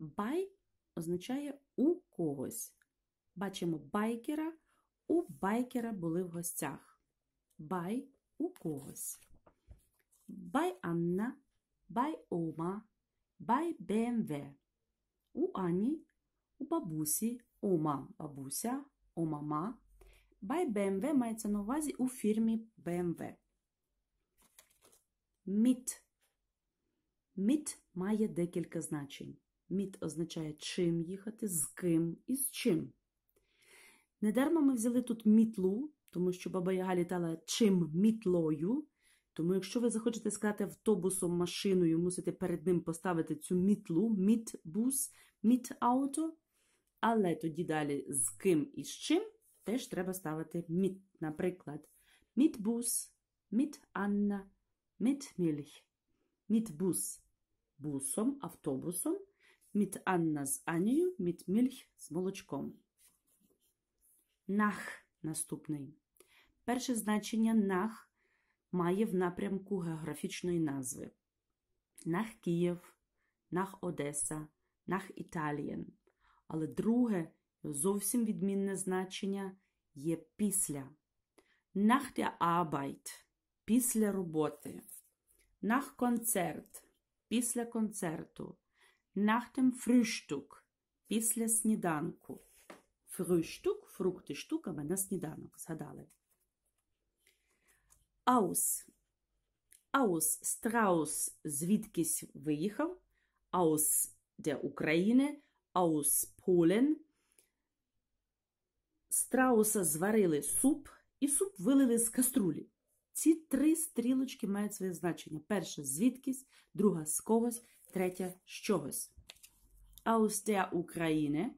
Бай означає у когось. Бачимо байкера. У байкера були в гостях. Бай у когось. Бай Анна, бай Ома, бай БМВ. Ем у Ані, у бабусі, Ома бабуся, Омама. Бай БМВ ем мається на увазі у фірмі БМВ. Ем Міт. Міт має декілька значень. Міт означає, чим їхати, з ким і з чим. Недарма ми взяли тут мітлу, тому що баба Яга літала чим мітлою. Тому, якщо ви захочете сказати автобусом, машиною, мусите перед ним поставити цю мітлу, мітбус, бус Але тоді далі з ким і з чим теж треба ставити міт. Наприклад, мітбус, бус міт-Анна, міт мітбус бусом, автобусом, Mit Анна з Анією, mit Milch з молочком. Нах наступний. Перше значення нах має в напрямку географічної назви. Нах Київ, нах Одеса, нах Італієн. Але друге, зовсім відмінне значення є після. Nach der Arbeit після роботи. Nach Концерт після концерту. Nach dem Frühstück. Після сніданку. Frühstück, фрукти, штука на сніданок. Згадали. Aus. Aus Страус звідкись виїхав. Aus der Ukraine, aus Polen. Страуса зварили суп, і суп вилили з каструлі. Ці три стрілочки мають своє значення. Перша звідкись, друга з когось, третє з чогось. Aus der Ukraine,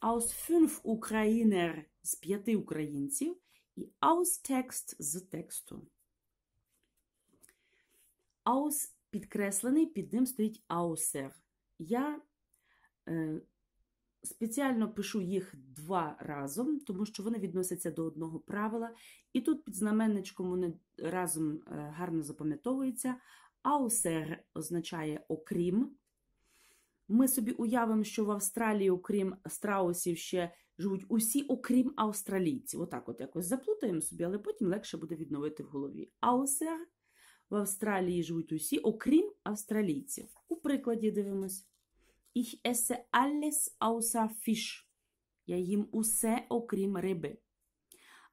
aus fünf Ukrainer з п'яти українців і aus Text з тексту. Aus підкреслений, під ним стоїть Auser. Я е, спеціально пишу їх два разом, тому що вони відносяться до одного правила. І тут під знаменничком вони разом е, гарно запам'ятовуються. Аусер означає окрім. Ми собі уявимо, що в Австралії, окрім страусів, ще живуть усі, окрім австралійців. Отак от якось заплутаємо собі, але потім легше буде відновити в голові. Аусер в Австралії живуть усі, окрім австралійців. У прикладі дивимось. Ich esse alles außer Fisch. Я їм усе, окрім риби.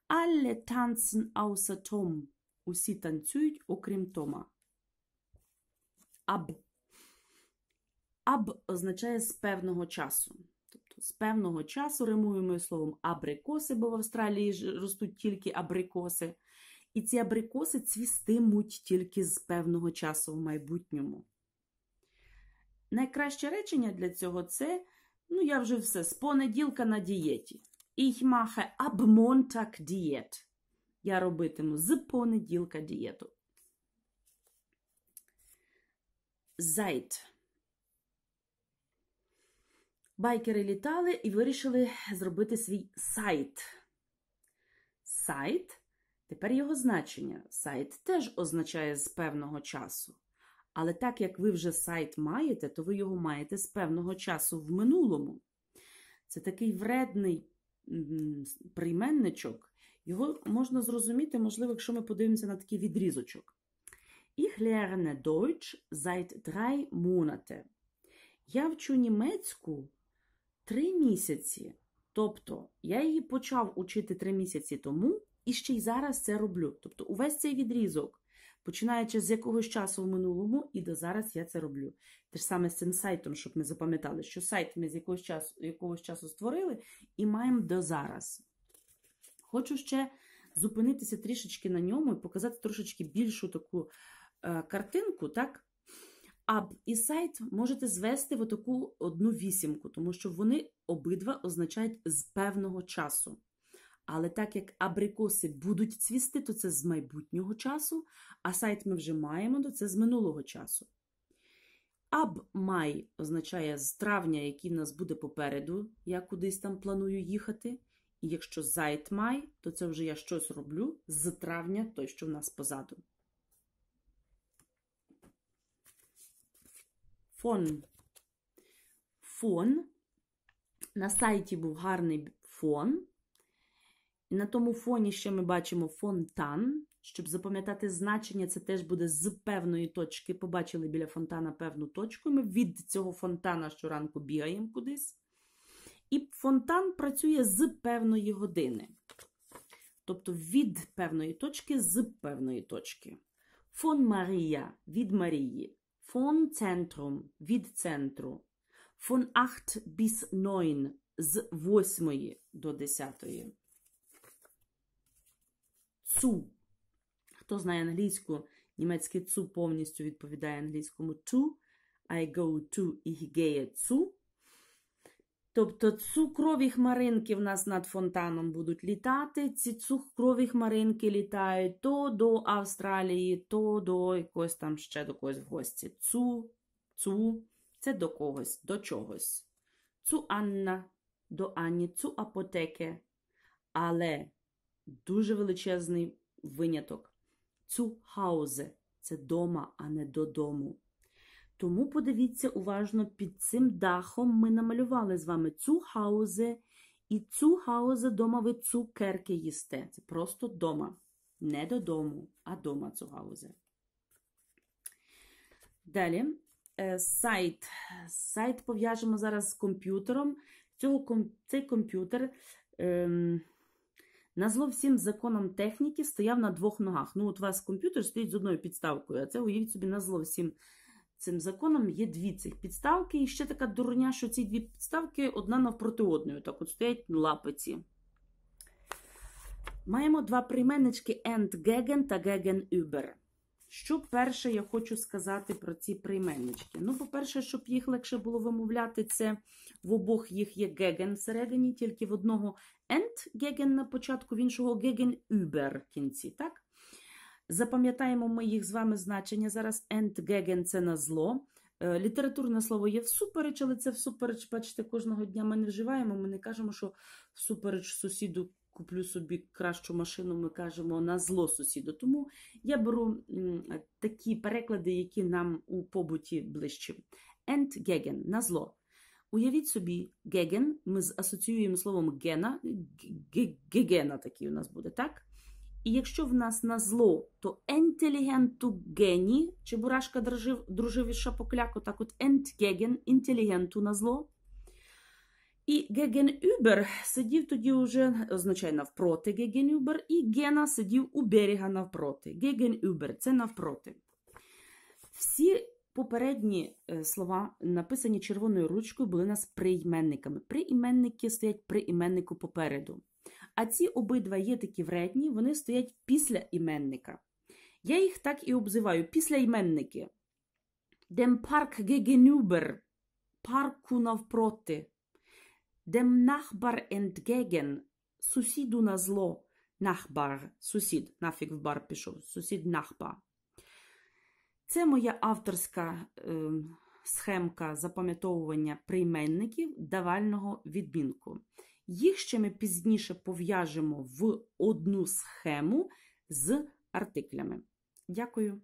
Alle tanzen außer Tom. Усі танцюють, окрім Тома. Аб. Аб означає з певного часу. Тобто з певного часу римуємо словом абрикоси, бо в Австралії ростуть тільки абрикоси. І ці абрикоси цвістимуть тільки з певного часу в майбутньому. Найкраще речення для цього це ну, я вже все, з понеділка на дієті. Ich mache ab Montag Diät. Я робитиму з понеділка дієту. Zeit. Байкери літали і вирішили зробити свій сайт. Сайт тепер його значення. Сайт теж означає з певного часу. Але так як ви вже сайт маєте, то ви його маєте з певного часу в минулому. Це такий вредний прийменничок. Його можна зрозуміти, можливо, якщо ми подивимося на такий відрізочок. Ich lerne Deutsch seit drei Monate. Я вчу німецьку три місяці. Тобто, я її почав учити три місяці тому і ще й зараз це роблю. Тобто, увесь цей відрізок, починаючи з якогось часу в минулому, і до зараз я це роблю. Те ж саме з цим сайтом, щоб ми запам'ятали, що сайт ми з якогось часу, якогось часу створили і маємо до зараз. Хочу ще зупинитися трішечки на ньому і показати трошечки більшу таку. Е, картинку, так? Аб і сайт можете звести в таку одну вісімку, тому що вони обидва означають з певного часу. Але так як абрикоси будуть цвісти, то це з майбутнього часу, а сайт ми вже маємо, то це з минулого часу. Аб-май означає з травня, який в нас буде попереду, я кудись там планую їхати. І якщо зайт май, то це вже я щось роблю з травня, той, що в нас позаду. фон. Фон. На сайті був гарний фон. І на тому фоні ще ми бачимо фонтан. Щоб запам'ятати значення, це теж буде з певної точки. Побачили біля фонтана певну точку. Ми від цього фонтана щоранку бігаємо кудись. І фонтан працює з певної години. Тобто від певної точки з певної точки. Фон Марія від Марії von Центром від центру. Von 8 bis 9 з 8 до 10. Цу. Хто знає англійську, німецьке цу повністю відповідає англійському to. I go to, ich gehe zu. Тобто цукрові хмаринки в нас над фонтаном будуть літати. Ці цукрові хмаринки літають то до Австралії, то до якогось там ще до когось в гості. Цу, цу, це до когось, до чогось. Цу Анна, до Ані, цу апотеки. Але дуже величезний виняток. Цу хаузе це дома, а не додому. Тому подивіться уважно, під цим дахом ми намалювали з вами цю хаузе і цю хаузе дома ви цукерки їсте. Це просто дома. Не додому, а дома цю хаузе. Далі е, сайт. Сайт пов'яжемо зараз з комп'ютером. Цей комп'ютер ем, назло всім законам техніки стояв на двох ногах. Ну, от у вас комп'ютер стоїть з одною підставкою, а це уявіть собі назло всім цим законом є дві цих підставки. І ще така дурня, що ці дві підставки одна навпроти одної. Так от стоять на лапиці. Маємо два прийменнички Entgegen та Geggen-Über. Що перше я хочу сказати про ці прийменнички? Ну, по-перше, щоб їх легше було вимовляти, це в обох їх є Gegen всередині, тільки в одного Entgegen на початку, в іншого Gegenüber в кінці. так? Запам'ятаємо ми їх з вами значення. Зараз ентгеген це на зло. Е, літературне слово є всупереч, але це всупереч, бачите, кожного дня ми не вживаємо. Ми не кажемо, що всупереч сусіду куплю собі кращу машину, ми кажемо на зло сусіду. Тому я беру такі переклади, які нам у побуті ближчі. Ентгеген на зло. Уявіть собі, геген, ми асоціюємо словом гена, гегена такий у нас буде, так? І якщо в нас на зло, то ентелігенту гені, чи Бурашка дружив, дружив із так от ентгеген, інтелігенту на зло. І гегенюбер сидів тоді вже, означає навпроти гегенюбер, і гена сидів у берега навпроти. Гегенюбер це навпроти. Всі попередні е, слова, написані червоною ручкою, були у нас прийменниками. Прийменники стоять при іменнику попереду. А ці обидва є такі вредні, вони стоять після іменника. Я їх так і обзиваю після іменники. Dem Park gegenüber. Парку навпроти. Dem Nachbar entgegen. Сусіду на зло. Nachbar. Сусід. Нафік в бар пішов. Сусід Nachbar. Це моя авторська е, схемка запам'ятовування прийменників давального відмінку. Їх ще ми пізніше пов'яжемо в одну схему з артиклями. Дякую!